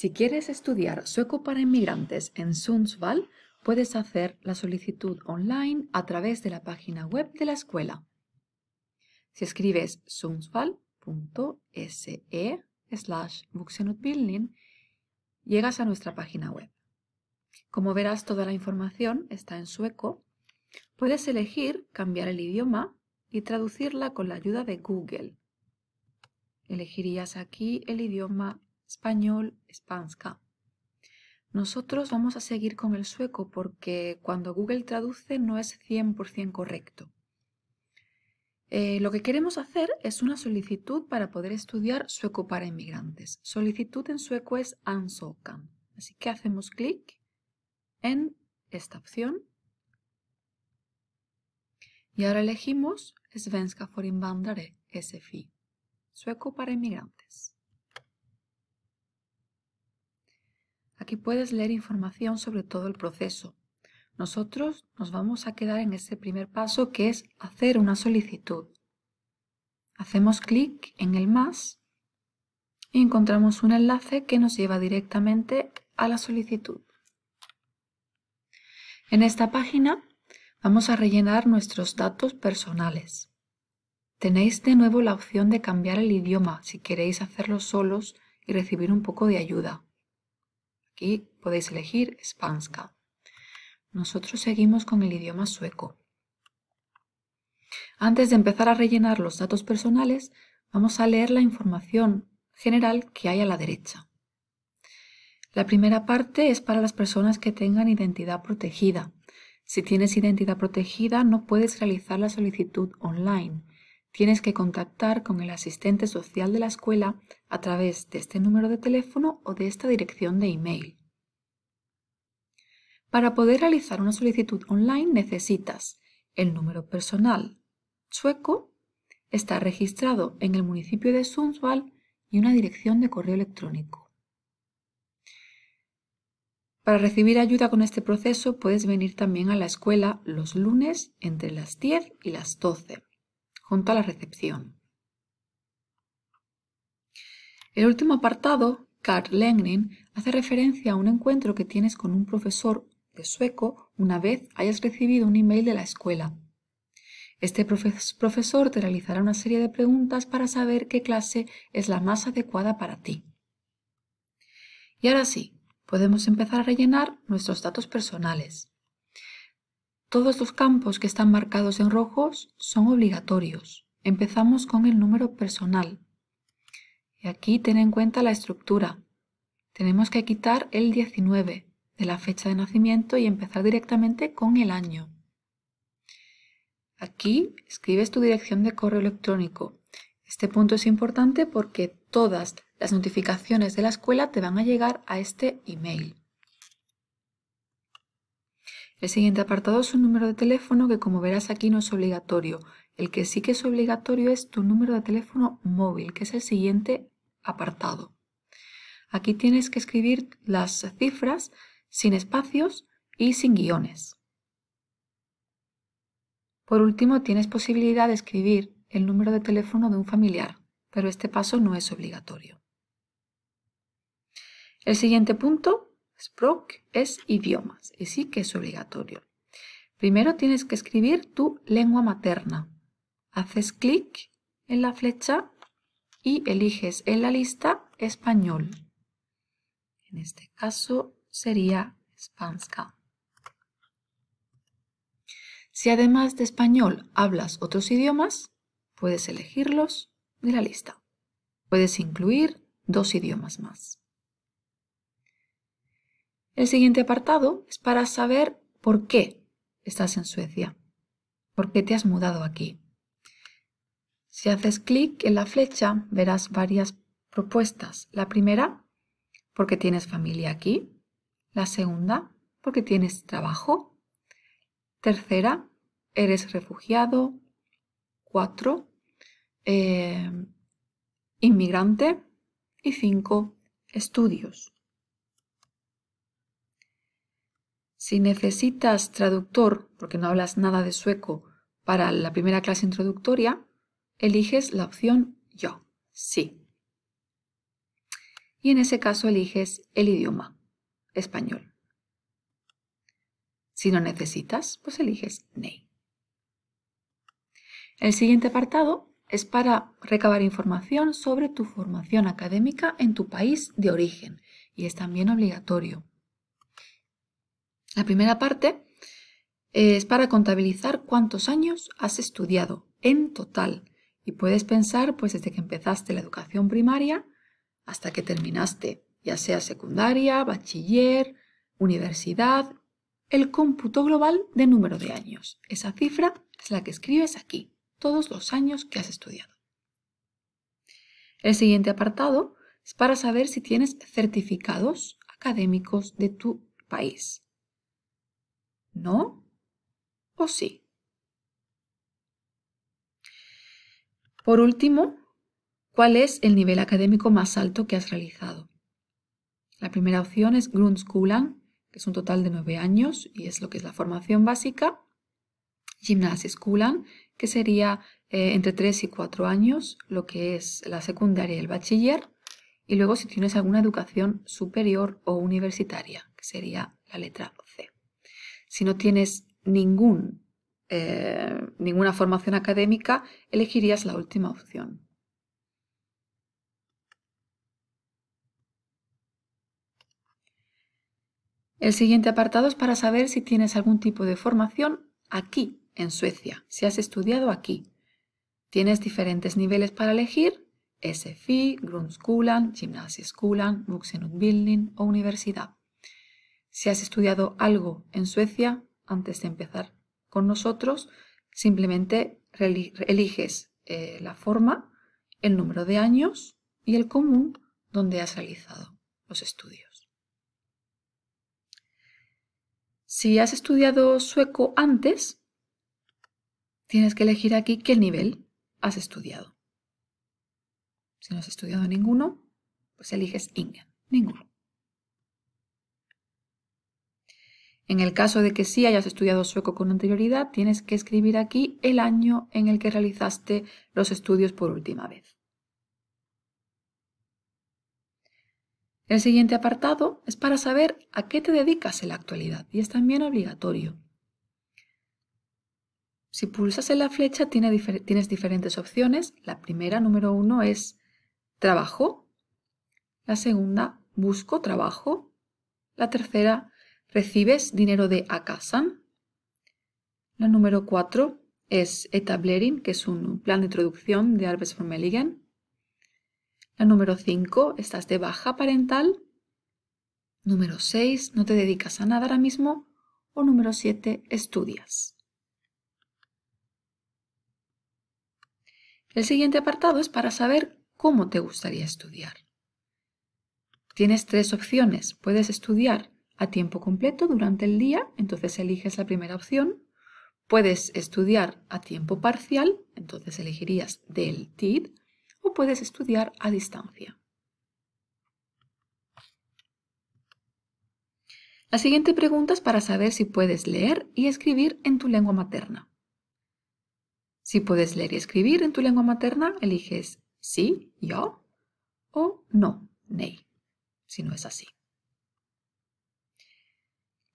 Si quieres estudiar sueco para inmigrantes en Sundsvall, puedes hacer la solicitud online a través de la página web de la escuela. Si escribes sundsvall.se slash llegas a nuestra página web. Como verás, toda la información está en sueco. Puedes elegir cambiar el idioma y traducirla con la ayuda de Google. Elegirías aquí el idioma español, spanska. Nosotros vamos a seguir con el sueco porque cuando Google traduce no es 100% correcto. Eh, lo que queremos hacer es una solicitud para poder estudiar sueco para inmigrantes. Solicitud en sueco es ansökan. Así que hacemos clic en esta opción y ahora elegimos Svenska for invandrare, SFI, sueco para inmigrantes. Aquí puedes leer información sobre todo el proceso. Nosotros nos vamos a quedar en ese primer paso que es hacer una solicitud. Hacemos clic en el más y encontramos un enlace que nos lleva directamente a la solicitud. En esta página vamos a rellenar nuestros datos personales. Tenéis de nuevo la opción de cambiar el idioma si queréis hacerlo solos y recibir un poco de ayuda. Aquí podéis elegir Spanska. Nosotros seguimos con el idioma sueco. Antes de empezar a rellenar los datos personales, vamos a leer la información general que hay a la derecha. La primera parte es para las personas que tengan identidad protegida. Si tienes identidad protegida, no puedes realizar la solicitud online tienes que contactar con el asistente social de la escuela a través de este número de teléfono o de esta dirección de email. Para poder realizar una solicitud online necesitas el número personal sueco, está registrado en el municipio de Sundsvall y una dirección de correo electrónico. Para recibir ayuda con este proceso puedes venir también a la escuela los lunes entre las 10 y las 12 junto a la recepción. El último apartado, Carl Lengning, hace referencia a un encuentro que tienes con un profesor de sueco una vez hayas recibido un email de la escuela. Este profesor te realizará una serie de preguntas para saber qué clase es la más adecuada para ti. Y ahora sí, podemos empezar a rellenar nuestros datos personales. Todos los campos que están marcados en rojos son obligatorios. Empezamos con el número personal. Y aquí ten en cuenta la estructura. Tenemos que quitar el 19 de la fecha de nacimiento y empezar directamente con el año. Aquí escribes tu dirección de correo electrónico. Este punto es importante porque todas las notificaciones de la escuela te van a llegar a este email. El siguiente apartado es un número de teléfono que como verás aquí no es obligatorio. El que sí que es obligatorio es tu número de teléfono móvil, que es el siguiente apartado. Aquí tienes que escribir las cifras sin espacios y sin guiones. Por último, tienes posibilidad de escribir el número de teléfono de un familiar, pero este paso no es obligatorio. El siguiente punto Sprook es idiomas y sí que es obligatorio. Primero tienes que escribir tu lengua materna. Haces clic en la flecha y eliges en la lista español. En este caso sería Spanska. Si además de español hablas otros idiomas, puedes elegirlos de la lista. Puedes incluir dos idiomas más. El siguiente apartado es para saber por qué estás en Suecia, por qué te has mudado aquí. Si haces clic en la flecha, verás varias propuestas. La primera, porque tienes familia aquí. La segunda, porque tienes trabajo. Tercera, eres refugiado. Cuatro, eh, inmigrante. Y cinco, estudios. Si necesitas traductor, porque no hablas nada de sueco, para la primera clase introductoria, eliges la opción yo, sí. Y en ese caso eliges el idioma, español. Si no necesitas, pues eliges ney. El siguiente apartado es para recabar información sobre tu formación académica en tu país de origen y es también obligatorio. La primera parte es para contabilizar cuántos años has estudiado en total. Y puedes pensar, pues desde que empezaste la educación primaria hasta que terminaste, ya sea secundaria, bachiller, universidad, el cómputo global de número de años. Esa cifra es la que escribes aquí, todos los años que has estudiado. El siguiente apartado es para saber si tienes certificados académicos de tu país. ¿No? ¿O sí? Por último, ¿cuál es el nivel académico más alto que has realizado? La primera opción es Grundschulan, que es un total de nueve años y es lo que es la formación básica. Gymnasieschulan, que sería eh, entre tres y cuatro años, lo que es la secundaria y el bachiller. Y luego si tienes alguna educación superior o universitaria, que sería la letra si no tienes eh, ninguna formación académica, elegirías la última opción. El siguiente apartado es para saber si tienes algún tipo de formación aquí, en Suecia, si has estudiado aquí. Tienes diferentes niveles para elegir, SFI, Grundskolan, Gymnasieskolan, Vuxenutbildning o universidad si has estudiado algo en Suecia antes de empezar con nosotros, simplemente eliges eh, la forma, el número de años y el común donde has realizado los estudios. Si has estudiado sueco antes, tienes que elegir aquí qué nivel has estudiado. Si no has estudiado ninguno, pues eliges Ingen, ninguno. En el caso de que sí hayas estudiado sueco con anterioridad, tienes que escribir aquí el año en el que realizaste los estudios por última vez. El siguiente apartado es para saber a qué te dedicas en la actualidad y es también obligatorio. Si pulsas en la flecha tienes diferentes opciones. La primera, número uno, es trabajo. La segunda, busco trabajo. La tercera, ¿Recibes dinero de Akasan? La número 4 es Etablering, que es un plan de introducción de formeligen. La número 5, estás de baja parental. Número 6, no te dedicas a nada ahora mismo. O número 7, estudias. El siguiente apartado es para saber cómo te gustaría estudiar. Tienes tres opciones. Puedes estudiar a tiempo completo durante el día, entonces eliges la primera opción. Puedes estudiar a tiempo parcial, entonces elegirías del TID, o puedes estudiar a distancia. La siguiente pregunta es para saber si puedes leer y escribir en tu lengua materna. Si puedes leer y escribir en tu lengua materna, eliges sí, yo, o no, ney, si no es así.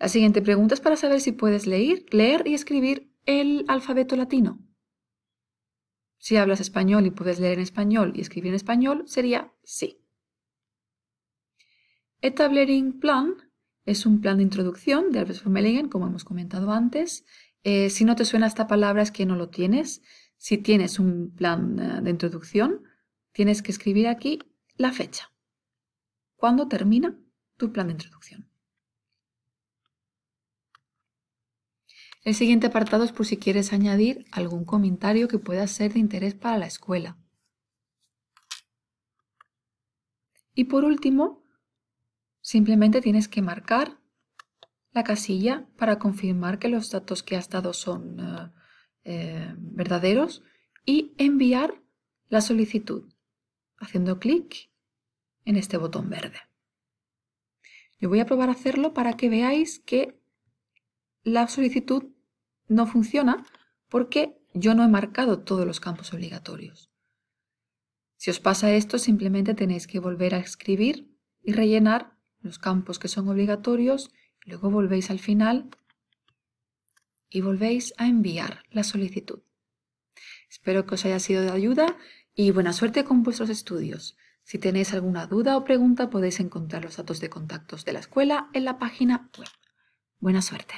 La siguiente pregunta es para saber si puedes leer, leer y escribir el alfabeto latino. Si hablas español y puedes leer en español y escribir en español, sería sí. Etablering Plan es un plan de introducción de Albert Vermeulen, como hemos comentado antes. Eh, si no te suena esta palabra es que no lo tienes. Si tienes un plan eh, de introducción, tienes que escribir aquí la fecha. ¿Cuándo termina tu plan de introducción? El siguiente apartado es por si quieres añadir algún comentario que pueda ser de interés para la escuela. Y por último, simplemente tienes que marcar la casilla para confirmar que los datos que has dado son eh, eh, verdaderos y enviar la solicitud haciendo clic en este botón verde. Yo voy a probar a hacerlo para que veáis que la solicitud no funciona porque yo no he marcado todos los campos obligatorios. Si os pasa esto, simplemente tenéis que volver a escribir y rellenar los campos que son obligatorios, luego volvéis al final y volvéis a enviar la solicitud. Espero que os haya sido de ayuda y buena suerte con vuestros estudios. Si tenéis alguna duda o pregunta podéis encontrar los datos de contactos de la escuela en la página web. Buena suerte.